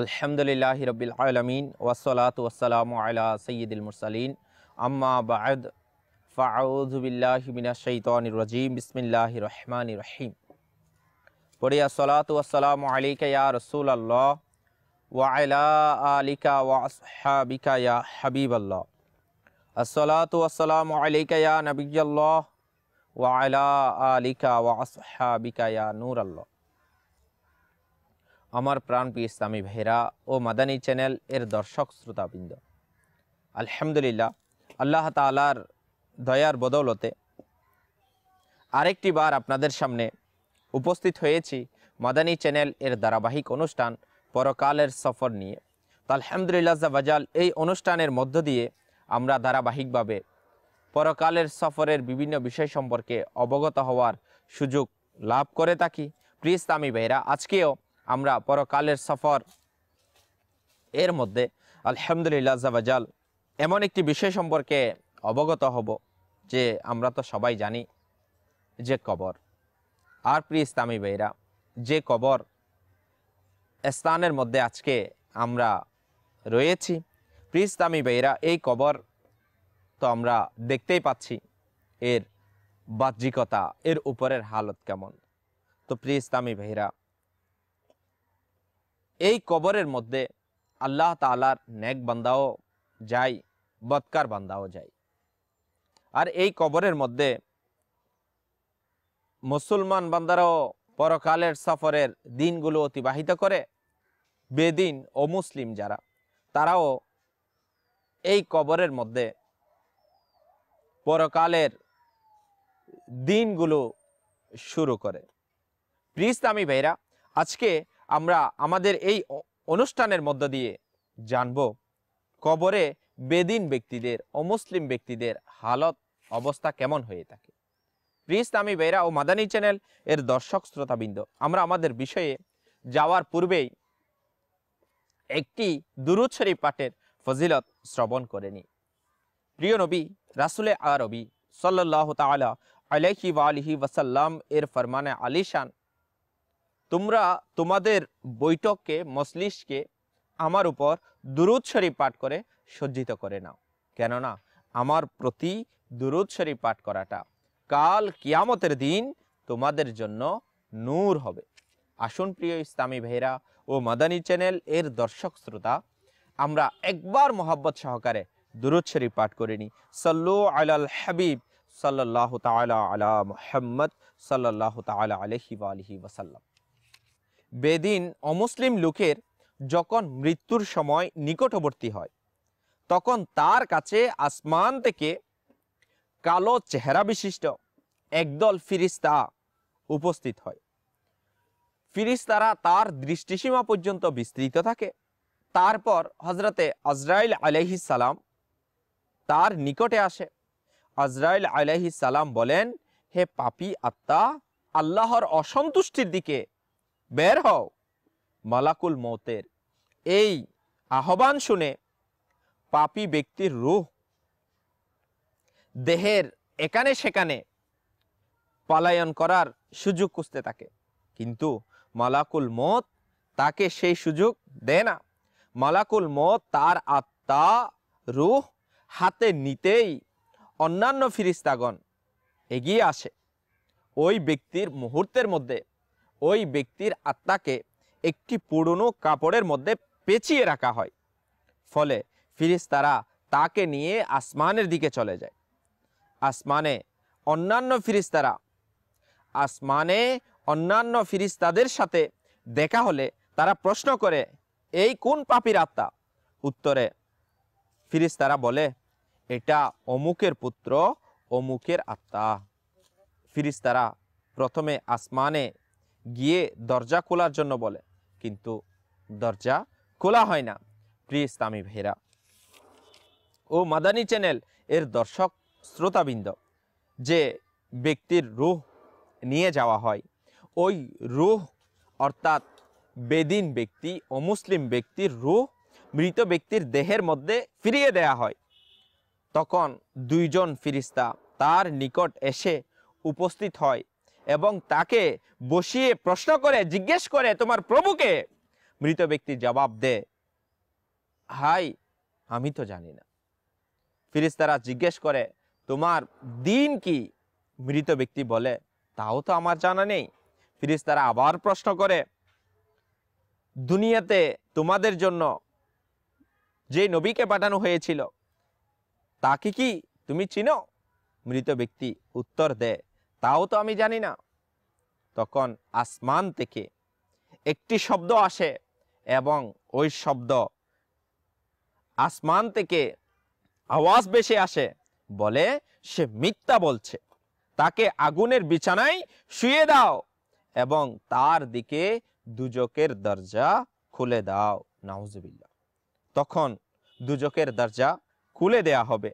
আলহামদুলিল্লাহ রবিল আলমিন ওসলাত ওসালাম আলা সঈদুল মুরসালিন আম্মা বাদ ফাউজুবিল্লাহমিনা শৈতানির রাজিম বিসমিল্লাহ রহমান রহিম পড়িয়া সলাত ওসালাম আলিকা ইয়া রসুল আল্লাহ ওয়াইলা আলিকা ওয়াসহাবিকা ইয়া হাবিব আল্লাহ আসসালাতু ওয়াসসালামু আলাইকা ইয়া নবিয়াল্লাহ ওয়াইলা আলিকা ওয়াসহাবিকা ইয়া নূর আল্লাহ আমার প্রিয় ইসলামী ভেরা ও মাদানী চ্যানেল এর দর্শক শ্রোতাবৃন্দ আলহামদুলিল্লাহ আল্লাহ তালার দয়ার বদৌলতে আরেকটি বার আপনাদের সামনে উপস্থিত হয়েছি মাদানী চ্যানেল এর ধারাবাহিক অনুষ্ঠান পরকালের সফর নিয়ে তো আলহামদুলিল্লাহ জাবাজাল এই অনুষ্ঠানের মধ্য দিয়ে আমরা ধারাবাহিকভাবে পরকালের সফরের বিভিন্ন বিষয় সম্পর্কে অবগত হওয়ার সুযোগ লাভ করে থাকি প্রিস্তামি ভাইরা আজকেও আমরা পরকালের সফর এর মধ্যে আলহামদুলিল্লাহ জাবাজাল এমন একটি বিষয় সম্পর্কে অবগত হব যে আমরা তো সবাই জানি যে কবর আর প্রিয় ইসলামী ভাইরা যে কবর স্থানের মধ্যে আজকে আমরা রয়েছি প্রিয় ইসলামী ভাইরা এই কবর তো আমরা দেখতেই পাচ্ছি এর বাহ্যিকতা এর উপরের হালত কেমন তো প্রিয় ইসলামী ভাইরা এই কবরের মধ্যে আল্লাহ তালার নেক বান্দাও যায় বৎকার বান্দাও যায় আর এই কবরের মধ্যে মুসলমান বান্দারাও পরকালের সফরের দিনগুলো অতিবাহিত করে বেদিন ও মুসলিম যারা তারাও এই কবরের মধ্যে পরকালের দিনগুলো শুরু করে প্লিজ আমি ভাইরা আজকে আমরা আমাদের এই অনুষ্ঠানের মধ্য দিয়ে জানব কবরে বেদিন ব্যক্তিদের অমুসলিম ব্যক্তিদের হালত অবস্থা কেমন হয়ে থাকে প্রিস্ত আমি বেরা ও মাদানী চ্যানেল এর দর্শক শ্রোতাবৃন্দ আমরা আমাদের বিষয়ে যাওয়ার পূর্বেই একটি দুরুদ পাঠের ফজিলত শ্রবণ করেনি প্রিয় নবী রাসুলে আরবি সাল্লাহ তালা আলহি ওয়ালিহি ওয়াসাল্লাম এর ফরমানে আলিশান তোমরা তোমাদের বৈঠককে মসলিশকে আমার উপর দুরুদ শরীফ পাঠ করে সজ্জিত করে নাও কেননা আমার প্রতি দুরুদ শরীফ পাঠ করাটা কাল কিয়ামতের দিন তোমাদের জন্য নূর হবে আসুন প্রিয় ইসলামী ভাইরা ও মাদানী চ্যানেল এর দর্শক শ্রোতা আমরা একবার মোহাব্বত সহকারে দুরুদ শরীফ পাঠ করে নিই সল্লু আলাল হাবিব সাল্লাহ তালা আলা মোহাম্মদ সাল্লাহ তালা আলহি আলহি ওসাল্লাম বেদিন অমুসলিম লোকের যখন মৃত্যুর সময় নিকটবর্তী হয় তখন তার কাছে আসমান থেকে কালো চেহারা বিশিষ্ট একদল ফিরিস্তা উপস্থিত হয় ফিরিস্তারা তার দৃষ্টিসীমা পর্যন্ত বিস্তৃত থাকে তারপর হজরতে আজরাইল আলহি সালাম তার নিকটে আসে আজরাইল আলহি সালাম বলেন হে পাপি আত্মা আল্লাহর অসন্তুষ্টির দিকে বের হও মালাকুল মতের এই আহ্বান শুনে পাপি ব্যক্তির রুহ দেহের এখানে সেখানে পালায়ন করার সুযোগ খুঁজতে থাকে কিন্তু মালাকুল মত তাকে সেই সুযোগ দেয় না মালাকুল মত তার আত্মা রুহ হাতে নিতেই অন্যান্য ফিরিস্তাগণ এগিয়ে আসে ওই ব্যক্তির মুহূর্তের মধ্যে ওই ব্যক্তির আত্মাকে একটি পুরনো কাপড়ের মধ্যে পেঁচিয়ে রাখা হয় ফলে ফিরিস্তারা তাকে নিয়ে আসমানের দিকে চলে যায় আসমানে অন্যান্য ফিরিস্তারা আসমানে অন্যান্য ফিরিস্তাদের সাথে দেখা হলে তারা প্রশ্ন করে এই কোন পাপির আত্মা উত্তরে ফিরিস্তারা বলে এটা অমুকের পুত্র অমুকের আত্মা ফিরিস্তারা প্রথমে আসমানে গিয়ে দরজা খোলার জন্য বলে কিন্তু দরজা খোলা হয় না প্রিয় ইসলামী ভেরা ও মাদানী চ্যানেল এর দর্শক শ্রোতাবৃন্দ যে ব্যক্তির রুহ নিয়ে যাওয়া হয় ওই রুহ অর্থাৎ বেদিন ব্যক্তি অমুসলিম ব্যক্তির রুহ মৃত ব্যক্তির দেহের মধ্যে ফিরিয়ে দেয়া হয় তখন দুইজন ফিরিস্তা তার নিকট এসে উপস্থিত হয় এবং তাকে বসিয়ে প্রশ্ন করে জিজ্ঞেস করে তোমার প্রভুকে মৃত ব্যক্তি জবাব দে হাই আমি তো জানি না ফিরিস্তারা জিজ্ঞেস করে তোমার দিন কি মৃত ব্যক্তি বলে তাও তো আমার জানা নেই ফিরিস্তারা আবার প্রশ্ন করে দুনিয়াতে তোমাদের জন্য যে নবীকে পাঠানো হয়েছিল তাকে কি তুমি চিনো মৃত ব্যক্তি উত্তর দেয় তাও তো আমি জানি না তখন আসমান থেকে একটি শব্দ আসে এবং ওই শব্দ আসমান থেকে আওয়াজ বেশি আসে বলে সে মিথ্যা বলছে তাকে আগুনের বিছানায় শুয়ে দাও এবং তার দিকে দুজকের দরজা খুলে দাও নাউজবিল্লা তখন দুজকের দরজা খুলে দেয়া হবে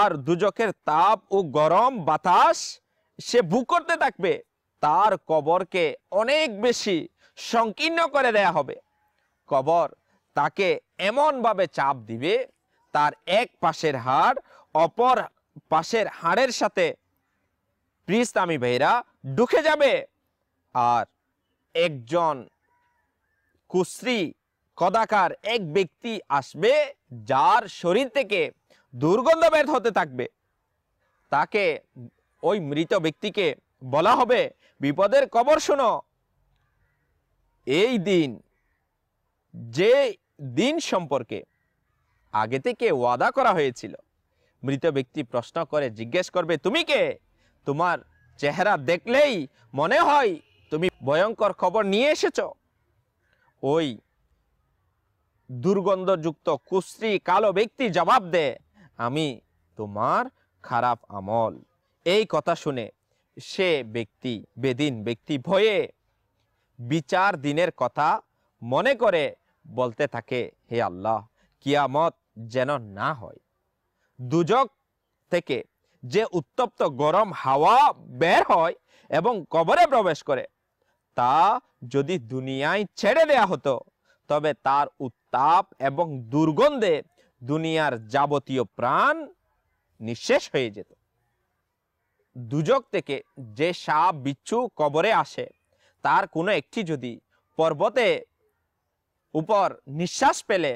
আর দুজকের তাপ ও গরম বাতাস সে বুক করতে থাকবে তার কবরকে অনেক বেশি সংকীর্ণ করে দেয়া হবে কবর তাকে এমনভাবে চাপ দিবে তার এক পাশের হাড় অপর পাশের হাড়ের সাথে প্রিস্তামি ভাইরা ঢুকে যাবে আর একজন কুশ্রী কদাকার এক ব্যক্তি আসবে যার শরীর থেকে দুর্গন্ধ বের হতে থাকবে তাকে ওই মৃত ব্যক্তিকে বলা হবে বিপদের কবর শোনো এই দিন যে দিন সম্পর্কে আগে থেকে ওয়াদা করা হয়েছিল মৃত ব্যক্তি প্রশ্ন করে জিজ্ঞেস করবে তুমি কে তোমার চেহারা দেখলেই মনে হয় তুমি ভয়ঙ্কর খবর নিয়ে এসেছ ওই দুর্গন্ধযুক্ত কুশ্রী কালো ব্যক্তি জবাব দে আমি তোমার খারাপ আমল এই কথা শুনে সে ব্যক্তি বেদিন ব্যক্তি ভয়ে বিচার দিনের কথা মনে করে বলতে থাকে হে আল্লাহ কিয়ামত যেন না হয় দুজক থেকে যে উত্তপ্ত গরম হাওয়া বের হয় এবং কবরে প্রবেশ করে তা যদি দুনিয়ায় ছেড়ে দেয়া হতো তবে তার উত্তাপ এবং দুর্গন্ধে দুনিয়ার যাবতীয় প্রাণ নিঃশেষ হয়ে যেত দুজক থেকে যে সাপ বিচ্ছু কবরে আসে তার কোনো একটি যদি পর্বতে উপর নিঃশ্বাস পেলে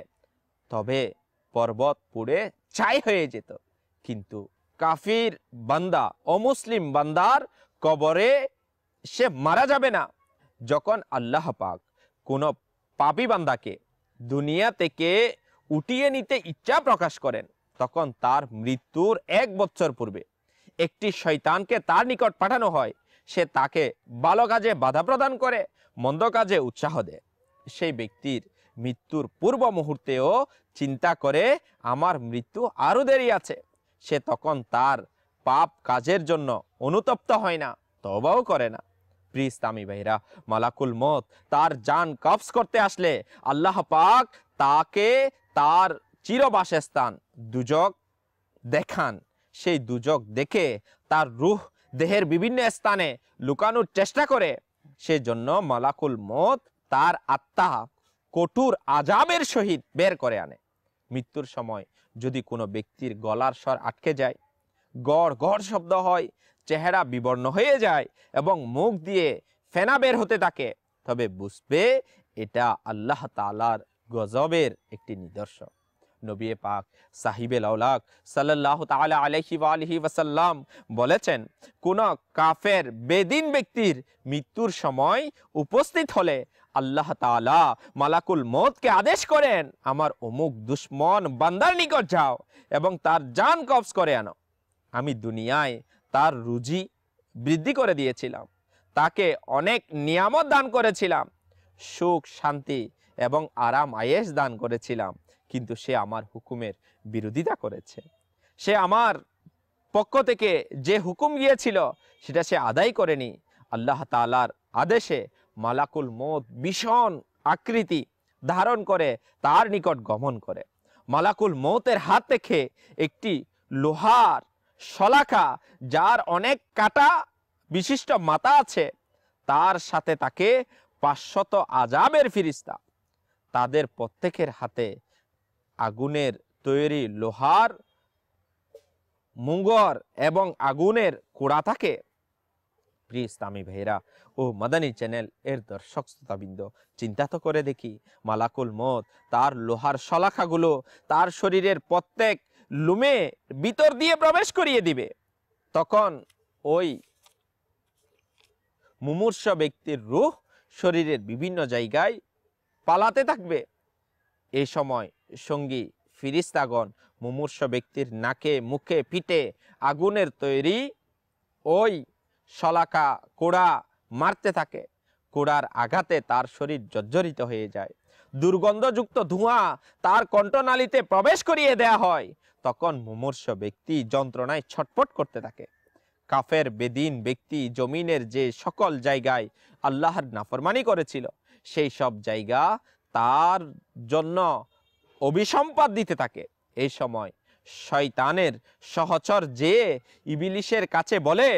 তবে পর্বত পুড়ে চাই হয়ে যেত কিন্তু কাফির বান্দা অমুসলিম বান্দার কবরে সে মারা যাবে না যখন আল্লাহ পাক কোনো পাপি বান্দাকে দুনিয়া থেকে উঠিয়ে নিতে ইচ্ছা প্রকাশ করেন তখন তার মৃত্যুর এক বছর পূর্বে একটি শৈতানকে তার নিকট পাঠানো হয় সে তাকে ভালো কাজে বাধা প্রদান করে মন্দ কাজে উৎসাহ দেয় সেই ব্যক্তির মৃত্যুর পূর্ব মুহূর্তেও চিন্তা করে আমার মৃত্যু আরও দেরি আছে সে তখন তার পাপ কাজের জন্য অনুতপ্ত হয় না তবাও করে না প্রিস্তামি ভাইরা মালাকুল মত তার যান কবস করতে আসলে আল্লাহ পাক তাকে তার চিরবাসস্থান দুজক দেখান সেই দুজক দেখে তার রুহ দেহের বিভিন্ন স্থানে লুকানোর চেষ্টা করে সেজন্য মালাকুল মত তার আত্মা কটুর আজামের সহিত বের করে আনে মৃত্যুর সময় যদি কোনো ব্যক্তির গলার স্বর আটকে যায় গড় গড় শব্দ হয় চেহারা বিবর্ণ হয়ে যায় এবং মুখ দিয়ে ফেনা বের হতে থাকে তবে বুঝবে এটা আল্লাহ তালার গজবের একটি নিদর্শন নবী পাক সাহিবে লাউলাক সাল্লাহ তালা আলহি আলহি ওয়াসাল্লাম বলেছেন কোন কাফের বেদিন ব্যক্তির মৃত্যুর সময় উপস্থিত হলে আল্লাহ তালা মালাকুল মতকে আদেশ করেন আমার অমুক দুশ্মন বান্দার নিকট যাও এবং তার যান কবজ করে আনো আমি দুনিয়ায় তার রুজি বৃদ্ধি করে দিয়েছিলাম তাকে অনেক নিয়ামত দান করেছিলাম সুখ শান্তি এবং আরাম আয়েস দান করেছিলাম কিন্তু সে আমার হুকুমের বিরোধিতা করেছে সে আমার পক্ষ থেকে যে হুকুম গিয়েছিল সেটা সে আদায় করেনি আল্লাহ তালার আদেশে মালাকুল মত ভীষণ আকৃতি ধারণ করে তার নিকট গমন করে মালাকুল মতের হাত থেকে একটি লোহার শলাখা যার অনেক কাটা বিশিষ্ট মাতা আছে তার সাথে তাকে পাঁচশত আজাবের ফিরিস্তা তাদের প্রত্যেকের হাতে আগুনের তৈরি লোহার মুঙ্গর এবং আগুনের কোড়া থাকে প্রিয় ইসলামী ভাইরা ও মাদানী চ্যানেল এর দর্শক শ্রোতাবৃন্দ চিন্তা তো করে দেখি মালাকুল মত তার লোহার শলাখাগুলো তার শরীরের প্রত্যেক লুমে ভিতর দিয়ে প্রবেশ করিয়ে দিবে তখন ওই মুমূর্ষ ব্যক্তির রুহ শরীরের বিভিন্ন জায়গায় পালাতে থাকবে এই সময় সঙ্গী ফিরিস্তাগণ মুমূর্ষ ব্যক্তির নাকে মুখে পিঠে আগুনের তৈরি ওই শলাকা কোড়া মারতে থাকে কোড়ার আঘাতে তার শরীর জর্জরিত হয়ে যায় দুর্গন্ধযুক্ত ধোঁয়া তার কণ্ঠনালীতে প্রবেশ করিয়ে দেয়া হয় তখন মুমূর্ষ ব্যক্তি যন্ত্রণায় ছটপট করতে থাকে কাফের বেদিন ব্যক্তি জমিনের যে সকল জায়গায় আল্লাহর নাফরমানি করেছিল সেই সব জায়গা তার জন্য অভিসম্পাদ দিতে থাকে এই সময় শয়তানের সহচর যে ইবিলিশের কাছে বলে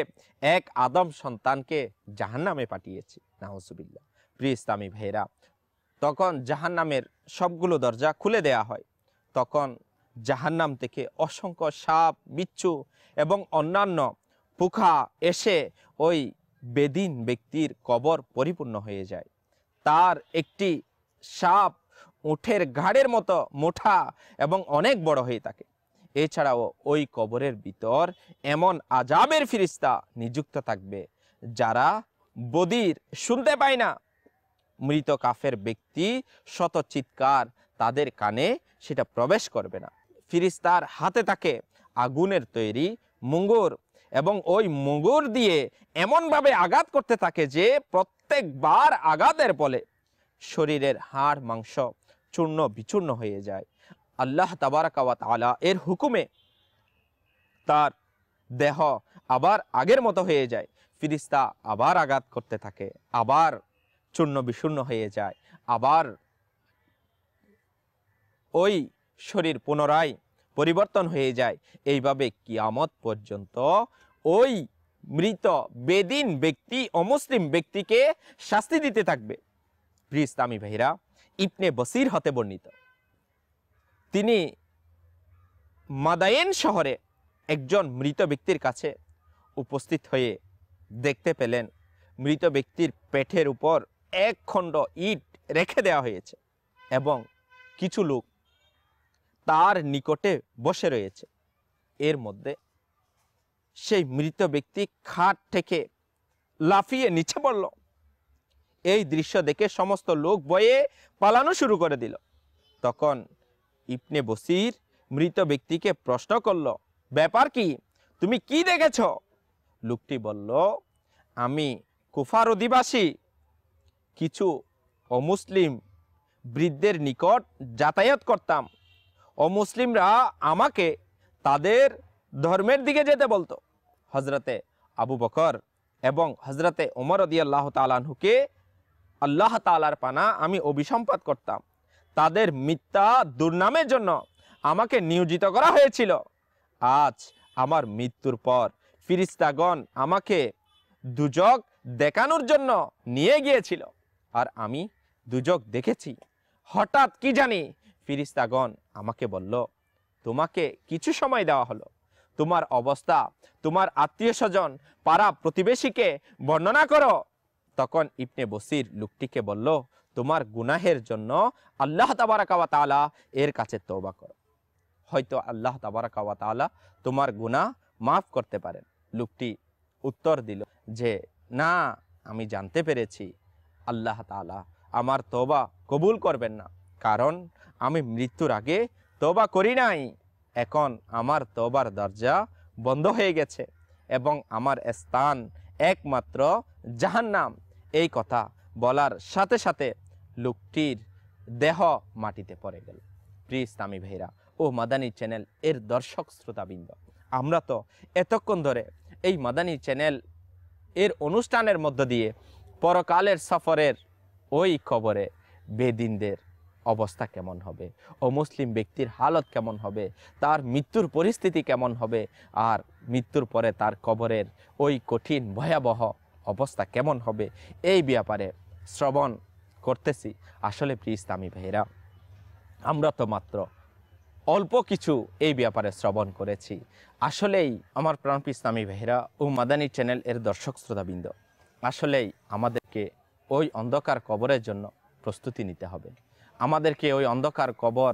এক আদম সন্তানকে জাহান নামে পাঠিয়েছি নাহসুবিল্লা প্রিয় ইসলামী ভাইরা তখন জাহান নামের সবগুলো দরজা খুলে দেয়া হয় তখন জাহান্নাম থেকে অসংখ্য সাপ বিচ্ছু এবং অন্যান্য ফুখা এসে ওই বেদিন ব্যক্তির কবর পরিপূর্ণ হয়ে যায় তার একটি সাপ উঠের ঘাড়ের মতো মোটা এবং অনেক বড় হয়ে থাকে এছাড়াও ওই কবরের ভিতর এমন আজাবের ফিরিস্তা নিযুক্ত থাকবে যারা বদির শুনতে পায় না মৃত কাফের ব্যক্তি শত চিৎকার তাদের কানে সেটা প্রবেশ করবে না ফিরিস্তার হাতে থাকে আগুনের তৈরি মুঙ্গুর এবং ওই মুগুর দিয়ে এমনভাবে আঘাত করতে থাকে যে প্রত্যেকবার আঘাতের ফলে শরীরের হাড় মাংস চূর্ণ বিচূর্ণ হয়ে যায় আল্লাহ তাবারাকাওয়াত আলা এর হুকুমে তার দেহ আবার আগের মতো হয়ে যায় ফিরিস্তা আবার আঘাত করতে থাকে আবার চূর্ণ বিচূর্ণ হয়ে যায় আবার ওই শরীর পুনরায় পরিবর্তন হয়ে যায় এইভাবে কিয়ামত পর্যন্ত ওই মৃত বেদিন ব্যক্তি অমুসলিম ব্যক্তিকে শাস্তি দিতে থাকবে প্রিয় ইসলামী ভাইরা ইবনে বসির হতে বর্ণিত তিনি মাদায়েন শহরে একজন মৃত ব্যক্তির কাছে উপস্থিত হয়ে দেখতে পেলেন মৃত ব্যক্তির পেটের উপর এক খণ্ড ইট রেখে দেওয়া হয়েছে এবং কিছু লোক তার নিকটে বসে রয়েছে এর মধ্যে সেই মৃত ব্যক্তি খাট থেকে লাফিয়ে নিচে পড়ল এই দৃশ্য দেখে সমস্ত লোক বয়ে পালানো শুরু করে দিল তখন ইপনে বসির মৃত ব্যক্তিকে প্রশ্ন করল ব্যাপার কি তুমি কি দেখেছ লোকটি বলল আমি কুফার অধিবাসী কিছু অমুসলিম বৃদ্ধের নিকট যাতায়াত করতাম অমুসলিমরা আমাকে তাদের ধর্মের দিকে যেতে বলতো হজরতে আবু বকর এবং হজরতে ওমর অদি আল্লাহ তালাহুকে আল্লাহ তালার পানা আমি অভিসম্পাদ করতাম তাদের মিথ্যা দুর্নামের জন্য আমাকে নিয়োজিত করা হয়েছিল আজ আমার মৃত্যুর পর ফিরিস্তাগণ আমাকে দুজক দেখানোর জন্য নিয়ে গিয়েছিল আর আমি দুজক দেখেছি হঠাৎ কি জানি ফিরিস্তাগণ আমাকে বলল তোমাকে কিছু সময় দেওয়া হলো তোমার অবস্থা তোমার আত্মীয় স্বজন পাড়া প্রতিবেশীকে বর্ণনা করো তখন ইবনে বসির লোকটিকে বলল তোমার গুনাহের জন্য আল্লাহ তাবারাকাওয়া তালা এর কাছে তোবা করো হয়তো আল্লাহ তাবারাকাওয়া তালা তোমার গুনাহ মাফ করতে পারেন লোকটি উত্তর দিল যে না আমি জানতে পেরেছি আল্লাহ তালা আমার তোবা কবুল করবেন না কারণ আমি মৃত্যুর আগে তোবা করি নাই এখন আমার তবার দরজা বন্ধ হয়ে গেছে এবং আমার স্থান একমাত্র নাম এই কথা বলার সাথে সাথে লোকটির দেহ মাটিতে পড়ে গেল প্রিয় ইসলামী ভাইরা ও মাদানী চ্যানেল এর দর্শক শ্রোতাবৃন্দ আমরা তো এতক্ষণ ধরে এই মাদানী চ্যানেল এর অনুষ্ঠানের মধ্য দিয়ে পরকালের সফরের ওই খবরে বেদিনদের অবস্থা কেমন হবে ও মুসলিম ব্যক্তির হালত কেমন হবে তার মৃত্যুর পরিস্থিতি কেমন হবে আর মৃত্যুর পরে তার কবরের ওই কঠিন ভয়াবহ অবস্থা কেমন হবে এই ব্যাপারে শ্রবণ করতেছি আসলে প্রিয় ইসলামী ভাইরা আমরা তো মাত্র অল্প কিছু এই ব্যাপারে শ্রবণ করেছি আসলেই আমার প্রাণ ইসলামী ভাইরা ও মাদানী চ্যানেল এর দর্শক শ্রোতাবৃন্দ আসলেই আমাদেরকে ওই অন্ধকার কবরের জন্য প্রস্তুতি নিতে হবে আমাদেরকে ওই অন্ধকার কবর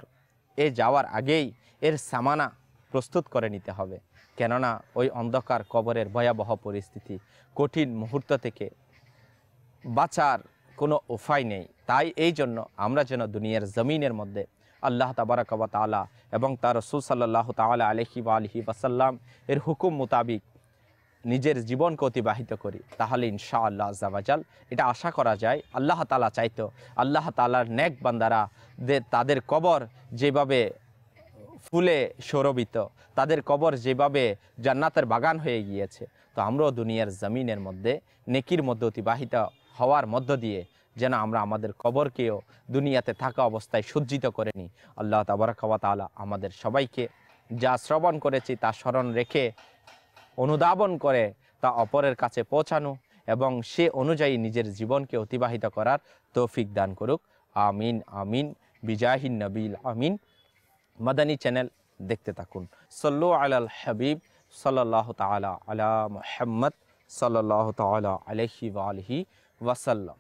এ যাওয়ার আগেই এর সামানা প্রস্তুত করে নিতে হবে কেননা ওই অন্ধকার কবরের ভয়াবহ পরিস্থিতি কঠিন মুহূর্ত থেকে বাঁচার কোনো উপায় নেই তাই এই জন্য আমরা যেন দুনিয়ার জমিনের মধ্যে আল্লাহ তাবারাকাবা তালা এবং তার রসুল সাল্লাহ তালা আলহি বা আলহি বাসাল্লাম এর হুকুম মোতাবিক নিজের জীবনকে অতিবাহিত করি তাহলে ইনশা আল্লাহ আজাল এটা আশা করা যায় আল্লাহ তালা চাইতো আল্লাহ তালার নেক বান্দারা তাদের কবর যেভাবে ফুলে সৌরবিত তাদের কবর যেভাবে জান্নাতের বাগান হয়ে গিয়েছে তো আমরাও দুনিয়ার জমিনের মধ্যে নেকির মধ্যে অতিবাহিত হওয়ার মধ্য দিয়ে যেন আমরা আমাদের কবরকেও দুনিয়াতে থাকা অবস্থায় সজ্জিত করে নিই আল্লাহ তাবরাকাওয়া আমাদের সবাইকে যা শ্রবণ করেছি তা স্মরণ রেখে অনুধাবন করে তা অপরের কাছে পৌঁছানো এবং সে অনুযায়ী নিজের জীবনকে অতিবাহিত করার তৌফিক দান করুক আমিন আমিন বিজাহিন নবীল আমিন মাদানী চ্যানেল দেখতে থাকুন সল্লু আলাল হাবিব সাল্লাহ তালা আলা মোহাম্মদ সাল্লাহ তালা আলহি আলহি ওয়াসাল্লাম